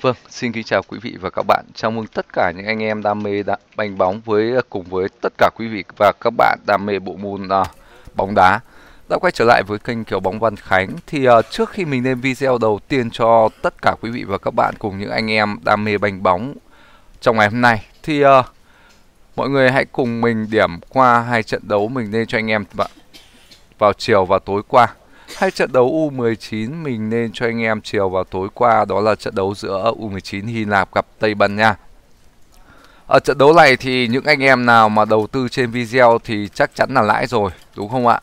Vâng, xin kính chào quý vị và các bạn. Chào mừng tất cả những anh em đam mê đá, banh bóng với cùng với tất cả quý vị và các bạn đam mê bộ môn uh, bóng đá đã quay trở lại với kênh Kiều Bóng Văn Khánh. Thì uh, trước khi mình lên video đầu tiên cho tất cả quý vị và các bạn cùng những anh em đam mê banh bóng trong ngày hôm nay thì uh, mọi người hãy cùng mình điểm qua hai trận đấu mình lên cho anh em vào chiều và tối qua Hai trận đấu U19 mình nên cho anh em chiều vào tối qua đó là trận đấu giữa U19 Hy Lạp gặp Tây Ban Nha. Ở trận đấu này thì những anh em nào mà đầu tư trên video thì chắc chắn là lãi rồi, đúng không ạ?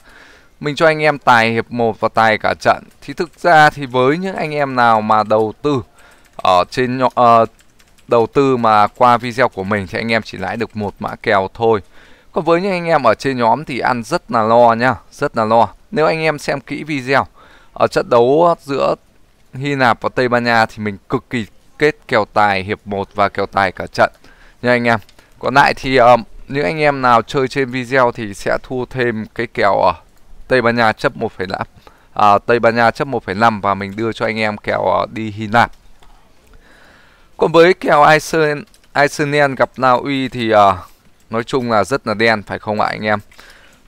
Mình cho anh em tài hiệp 1 và tài cả trận. Thì thực ra thì với những anh em nào mà đầu tư ở trên uh, đầu tư mà qua video của mình thì anh em chỉ lãi được một mã kèo thôi. Còn với những anh em ở trên nhóm thì ăn rất là lo nhá, rất là lo. Nếu anh em xem kỹ video ở trận đấu giữa Hy Lạp và Tây Ban Nha thì mình cực kỳ kết kèo tài hiệp 1 và kèo tài cả trận nha anh em. Còn lại thì um, những anh em nào chơi trên video thì sẽ thua thêm cái kèo ở ờ, Tây Ban Nha chấp 1,5 à, Tây Ban Nha chấp 1,5 và mình đưa cho anh em kèo uh, đi Hy Lạp. Còn với kèo Iceland, Iceland gặp Na Uy thì uh, nói chung là rất là đen phải không ạ anh em?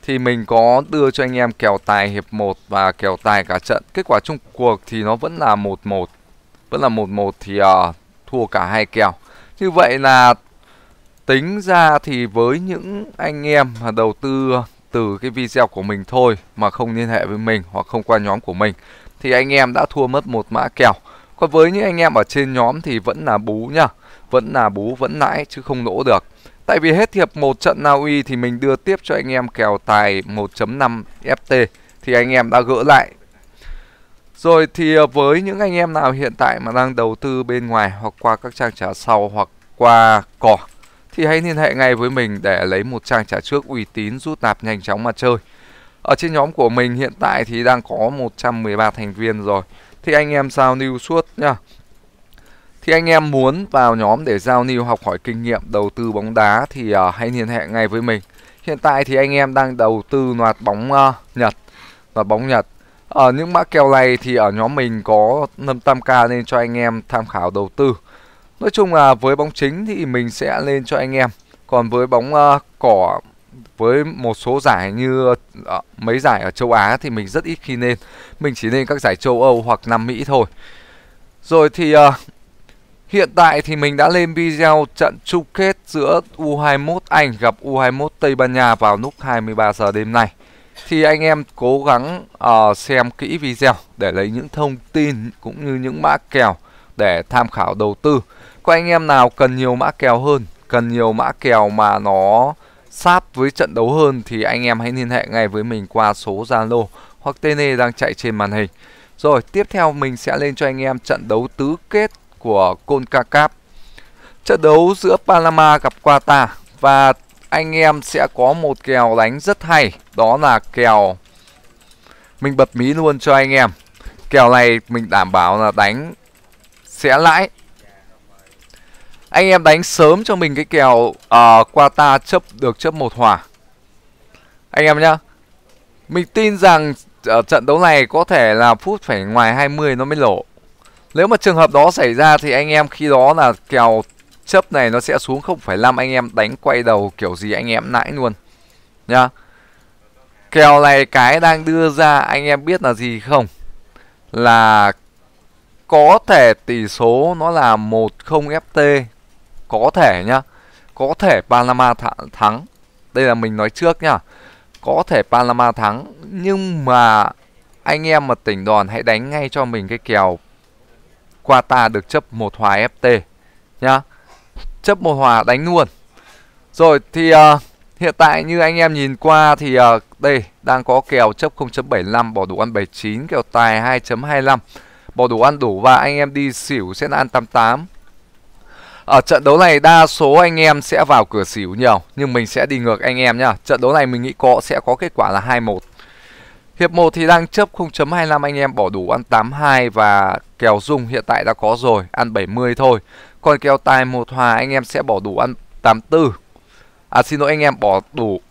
thì mình có đưa cho anh em kèo tài hiệp 1 và kèo tài cả trận. Kết quả chung cuộc thì nó vẫn là 1-1. Vẫn là 1-1 thì uh, thua cả hai kèo. Như vậy là tính ra thì với những anh em mà đầu tư từ cái video của mình thôi mà không liên hệ với mình hoặc không qua nhóm của mình thì anh em đã thua mất một mã kèo. Còn với những anh em ở trên nhóm thì vẫn là bú nhá. Vẫn là bú vẫn lãi chứ không lỗ được. Tại vì hết hiệp một trận Na Uy thì mình đưa tiếp cho anh em kèo tài 1.5 FT thì anh em đã gỡ lại. Rồi thì ờ, với những anh em nào hiện tại mà đang đầu tư bên ngoài hoặc qua các trang trả sau hoặc qua cỏ thì hãy liên hệ ngay với mình để lấy một trang trả trước uy tín rút nạp nhanh chóng mà chơi. Ở trên nhóm của mình hiện tại thì đang có 113 thành viên rồi. Thì anh em sao lưu suốt nha. Thì anh em muốn vào nhóm để giao lưu học hỏi kinh nghiệm đầu tư bóng đá thì uh, hãy liên hệ ngay với mình. Hiện tại thì anh em đang đầu tư loạt bóng uh, Nhật, loạt bóng Nhật. Ở những mã kèo này thì ở nhóm mình có 500 ca nên cho anh em tham khảo đầu tư. Nói chung là với bóng chính thì mình sẽ lên cho anh em. Còn với bóng uh, cỏ với một số giải như uh, mấy giải ở châu Á thì mình rất ít khi lên. Mình chỉ lên các giải châu Âu hoặc Nam Mỹ thôi. Rồi thì uh, Hiện tại thì mình đã lên video trận chung kết giữa U21 Anh gặp U21 Tây Ban Nha vào lúc 23 giờ đêm nay. Thì anh em cố gắng uh, xem kỹ video để lấy những thông tin cũng như những mã kèo để tham khảo đầu tư. Có anh em nào cần nhiều mã kèo hơn, cần nhiều mã kèo mà nó sát với trận đấu hơn thì anh em hãy liên hệ ngay với mình qua số Zalo hoặc TN e đang chạy trên màn hình. Rồi, tiếp theo mình sẽ lên cho anh em trận đấu tứ kết của CONCACAF. Trận đấu giữa Panama gặp Qatar và anh em sẽ có một kèo đánh rất hay, đó là kèo mình bật mí luôn cho anh em. Kèo này mình đảm bảo là đánh sẽ lãi. Anh em đánh sớm cho mình cái kèo uh, Qatar chấp được chấp một hòa. Anh em nhá. Mình tin rằng ở à, trận đấu này có thể là phút phải ngoài 20 nó mới lộ. Nếu mà trường hợp đó xảy ra thì anh em khi đó là kèo chấp này nó sẽ xuống 0,5 anh em đánh quay đầu kiểu gì anh em nãi luôn nhá. Kèo này cái đang đưa ra anh em biết là gì không? Là có thể tỷ số nó là 1-0 FT có thể nhá. Có thể Panama thắng. Đây là mình nói trước nhá. Có thể Panama thắng nhưng mà anh em mà tỉnh đòn hãy đánh ngay cho mình cái kèo qua ta được chấp một hòa FT nhá. Chấp một hòa đánh luôn. Rồi thì uh, hiện tại như anh em nhìn qua thì uh, đây đang có kèo chấp 0.75 bỏ đủ ăn 79 kèo tài 2.25 bỏ đủ ăn đủ và anh em đi xỉu sẽ ăn 88 ở trận đấu này đa số anh em sẽ vào cửa xỉu nhiều nhưng mình sẽ đi ngược anh em nhá trận đấu này mình nghĩ có sẽ có kết quả là 21 Hiệp 1 thì đang chấp 0.25 anh em bỏ đủ ăn 82 và kèo dung hiện tại đã có rồi, ăn 70 thôi. Còn kèo tài một hòa anh em sẽ bỏ đủ ăn 84. À xin lỗi anh em bỏ đủ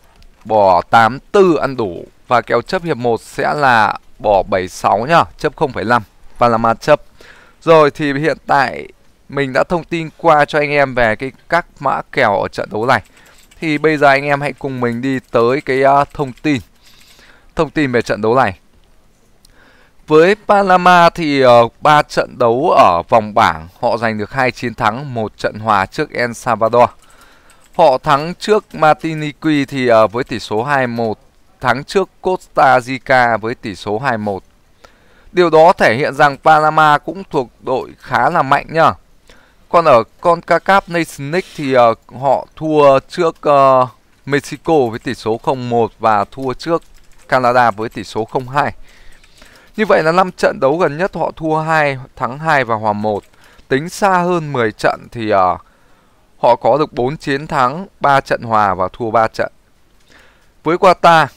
bỏ 84 ăn đủ và kèo chấp hiệp 1 sẽ là bỏ 76 nhá, chấp 0.5 và là mặt chấp. Rồi thì hiện tại mình đã thông tin qua cho anh em về cái các mã kèo ở trận đấu này. Thì bây giờ anh em hãy cùng mình đi tới cái à, thông tin thông tin về trận đấu này. Với Panama thì ờ, ba uh, trận đấu ở vòng bảng họ giành được hai chiến thắng, một trận hòa trước El Salvador. Họ thắng trước Martinique thì uh, với tỷ số 2-1, thắng trước Costa Rica với tỷ số 2-1. Điều đó thể hiện rằng Panama cũng thuộc đội khá là mạnh nhá. Còn ở CONCACAF Nations League thì uh, họ thua trước uh, Mexico với tỷ số 0-1 và thua trước Canada với tỷ số 0-2. Như vậy là 5 trận đấu gần nhất họ thua 2, thắng 2 và hòa 1. Tính xa hơn 10 trận thì uh, họ có được 4 chiến thắng, 3 trận hòa và thua 3 trận. Với Qatar,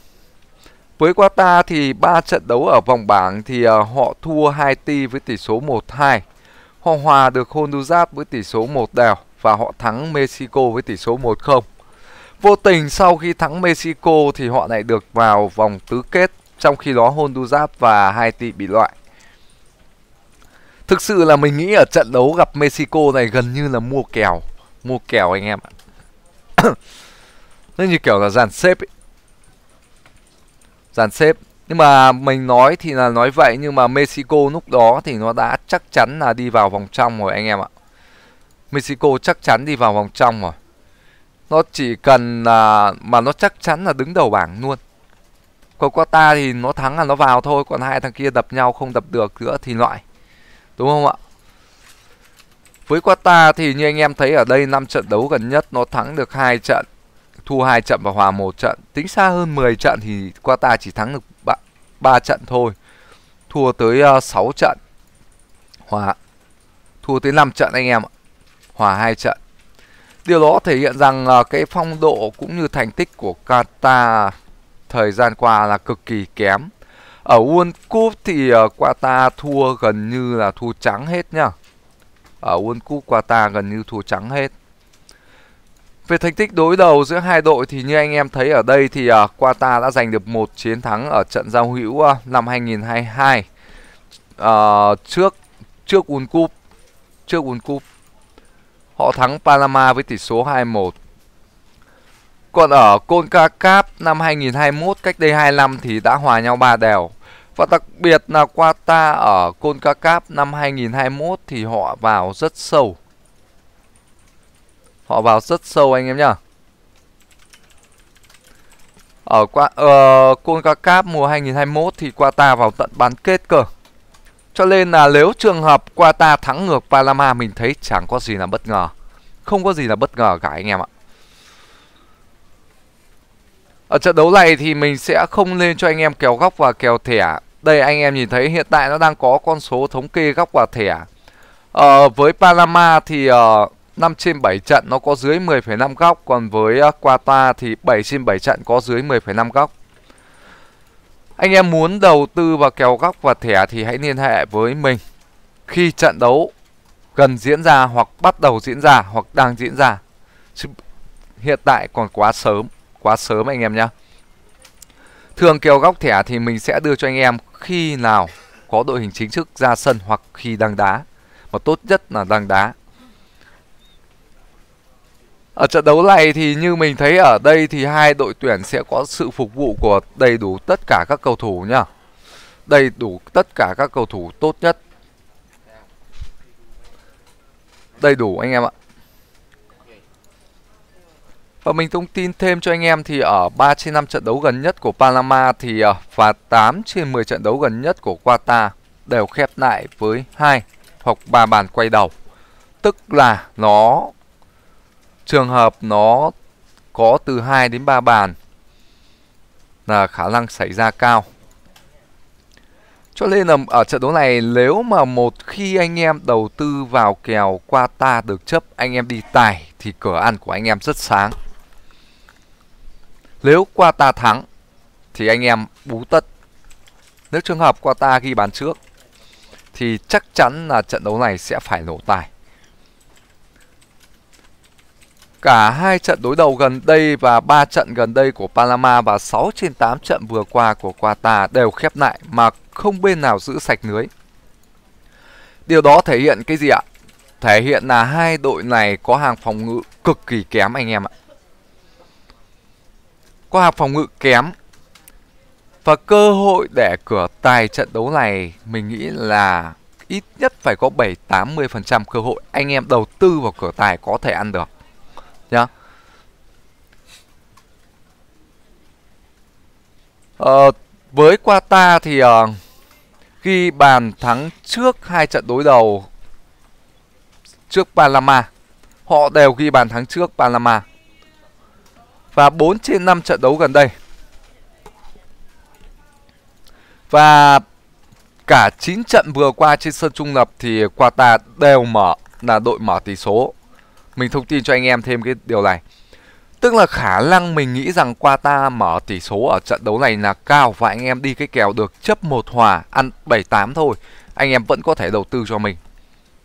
với Qatar thì 3 trận đấu ở vòng bảng thì uh, họ thua Haiti với tỷ số 1-2. Họ hòa được Honduras với tỷ số 1 đều và họ thắng Mexico với tỷ số 1-0. Vô tình sau khi thắng Mexico thì họ lại được vào vòng tứ kết, trong khi đó Honduras và Haiti bị loại. Thực sự là mình nghĩ ở trận đấu gặp Mexico này gần như là mua kèo, mua kèo anh em ạ. Nó như kiểu là dàn xếp ấy. Dàn xếp. Nhưng mà mình nói thì là nói vậy nhưng mà Mexico lúc đó thì nó đã chắc chắn là đi vào vòng trong rồi anh em ạ. Mexico chắc chắn đi vào vòng trong rồi. Nó chỉ cần là mà nó chắc chắn là đứng đầu bảng luôn. Còn qua ta thì nó thắng là nó vào thôi, còn hai thằng kia đập nhau không đập được nữa thì loại. Đúng không ạ? Với qua ta thì như anh em thấy ở đây 5 trận đấu gần nhất nó thắng được hai trận, thua hai trận và hòa một trận. Tính xa hơn 10 trận thì qua ta chỉ thắng được 3, 3 trận thôi. Thua tới à, uh, 6 trận. Hòa thua tới 5 trận anh em ạ. Hòa hai trận. Điều đó thể hiện rằng là cái phong độ cũng như thành tích của Qatar thời gian qua là cực kỳ kém. Ở World Cup thì à, Qatar thua gần như là thua trắng hết nhá. Ở World Cup Qatar gần như thua trắng hết. Về thành tích đối đầu giữa hai đội thì như anh em thấy ở đây thì uh, Qatar đã giành được một chiến thắng ở trận giao hữu uh, năm 2022 uh, ờ, trước trước World Cup trước World Cup Họ thắng Panama với tỷ số 2-1. Còn ở CONCACAF năm 2021 cách đây 2 năm thì đã hòa nhau 3 đều. Và đặc biệt là Qatar ở CONCACAF năm 2021 thì họ vào rất sâu. Họ vào rất sâu anh em nhá. Ở qua uh, CONCACAF mùa 2021 thì Qatar vào tận bán kết cơ. Cho nên là nếu trường hợp Qatar thắng ngược Panama mình thấy chẳng có gì là bất ngờ. Không có gì là bất ngờ cả anh em ạ. Ở trận đấu này thì mình sẽ không lên cho anh em kèo góc và kèo thẻ. Đây anh em nhìn thấy hiện tại nó đang có con số thống kê góc và thẻ. Ờ, với Panama thì uh, ờ, 5 trên 7 trận nó có dưới 10,5 góc. Còn với uh, Qatar thì 7 trên 7 trận có dưới 10,5 góc. Anh em muốn đầu tư vào kèo góc và thẻ thì hãy liên hệ với mình khi trận đấu gần diễn ra hoặc bắt đầu diễn ra hoặc đang diễn ra. hiện tại còn quá sớm, quá sớm anh em nhé. Thường kèo góc thẻ thì mình sẽ đưa cho anh em khi nào có đội hình chính thức ra sân hoặc khi đăng đá. Mà tốt nhất là đăng đá. Ở trận đấu này thì như mình thấy ở đây thì hai đội tuyển sẽ có sự phục vụ của đầy đủ tất cả các cầu thủ nhá. Đầy đủ tất cả các cầu thủ tốt nhất. Đầy đủ anh em ạ. Và mình thông tin thêm cho anh em thì ở 3 trên 5 trận đấu gần nhất của Panama thì và ờ, 8 trên 10 trận đấu gần nhất của Qatar đều khép lại với hai hoặc ba bàn quay đầu. Tức là nó trường hợp nó có từ 2 đến 3 bàn là khả năng xảy ra cao. Cho nên là ở trận đấu này nếu mà một khi anh em đầu tư vào kèo qua ta được chấp anh em đi tài thì cửa ăn của anh em rất sáng. Nếu qua ta thắng thì anh em bú tất. Nếu trường hợp qua ta ghi bàn trước thì chắc chắn là trận đấu này sẽ phải nổ tài. cả hai trận đối đầu gần đây và ba trận gần đây của Panama và 6 trên 8 trận vừa qua của Qatar đều khép lại mà không bên nào giữ sạch lưới. Điều đó thể hiện cái gì ạ? Thể hiện là hai đội này có hàng phòng ngự cực kỳ kém anh em ạ. Có hàng phòng ngự kém và cơ hội để cửa tài trận đấu này mình nghĩ là ít nhất phải có 7-80% cơ hội anh em đầu tư vào cửa tài có thể ăn được nhá dạ. à, ờ, với Qatar thì uh, ghi bàn thắng trước hai trận đối đầu trước Panama họ đều ghi bàn thắng trước Panama và 4 trên 5 trận đấu gần đây và cả 9 trận vừa qua trên sân trung lập thì Qatar đều mở là đội mở tỷ số mình thông tin cho anh em thêm cái điều này. Tức là khả năng mình nghĩ rằng Qatar mở tỷ số ở trận đấu này là cao và anh em đi cái kèo được chấp một hòa ăn 7-8 thôi. Anh em vẫn có thể đầu tư cho mình.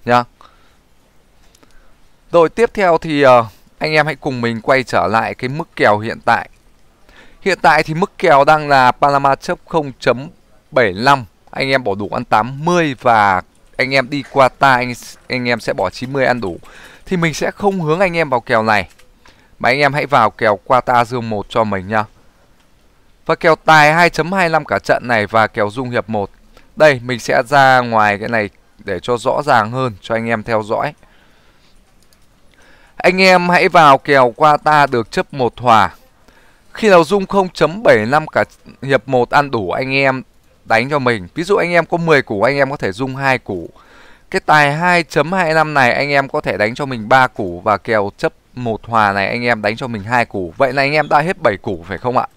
Nhá. Rồi tiếp theo thì ờ, anh em hãy cùng mình quay trở lại cái mức kèo hiện tại. Hiện tại thì mức kèo đang là Panama chấp 0.75. Anh em bỏ đủ ăn 80 và anh em đi qatar anh, anh em sẽ bỏ 90 ăn đủ thì mình sẽ không hướng anh em vào kèo này. Mà anh em hãy vào kèo Quata Dương 1 cho mình nhá Và kèo tài 2.25 cả trận này và kèo dung hiệp 1. Đây, mình sẽ ra ngoài cái này để cho rõ ràng hơn cho anh em theo dõi. Anh em hãy vào kèo Quata được chấp một hòa. Khi nào dung 0.75 cả hiệp 1 ăn đủ anh em đánh cho mình. Ví dụ anh em có 10 củ anh em có thể dung hai củ. Cái tài 2.25 này anh em có thể đánh cho mình 3 củ và kèo chấp một hòa này anh em đánh cho mình hai củ. Vậy là anh em đã hết 7 củ phải không ạ?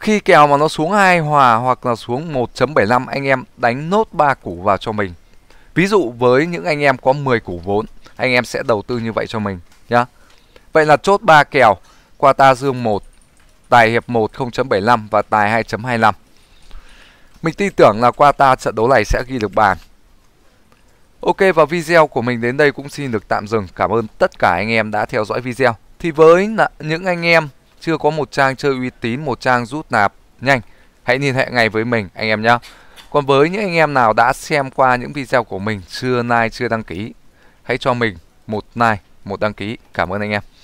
Khi kèo mà nó xuống hai hòa hoặc là xuống 1.75 anh em đánh nốt 3 củ vào cho mình. Ví dụ với những anh em có 10 củ vốn, anh em sẽ đầu tư như vậy cho mình nhá. Vậy là chốt 3 kèo qua ta dương 1, tài hiệp 1 0.75 và tài 2.25. Mình tin tưởng là qua ta trận đấu này sẽ ghi được bàn. Ok và video của mình đến đây cũng xin được tạm dừng. Cảm ơn tất cả anh em đã theo dõi video. Thì với những anh em chưa có một trang chơi uy tín, một trang rút nạp nhanh, hãy liên hệ ngay với mình anh em nhé. Còn với những anh em nào đã xem qua những video của mình chưa like, chưa đăng ký, hãy cho mình một like, một đăng ký. Cảm ơn anh em.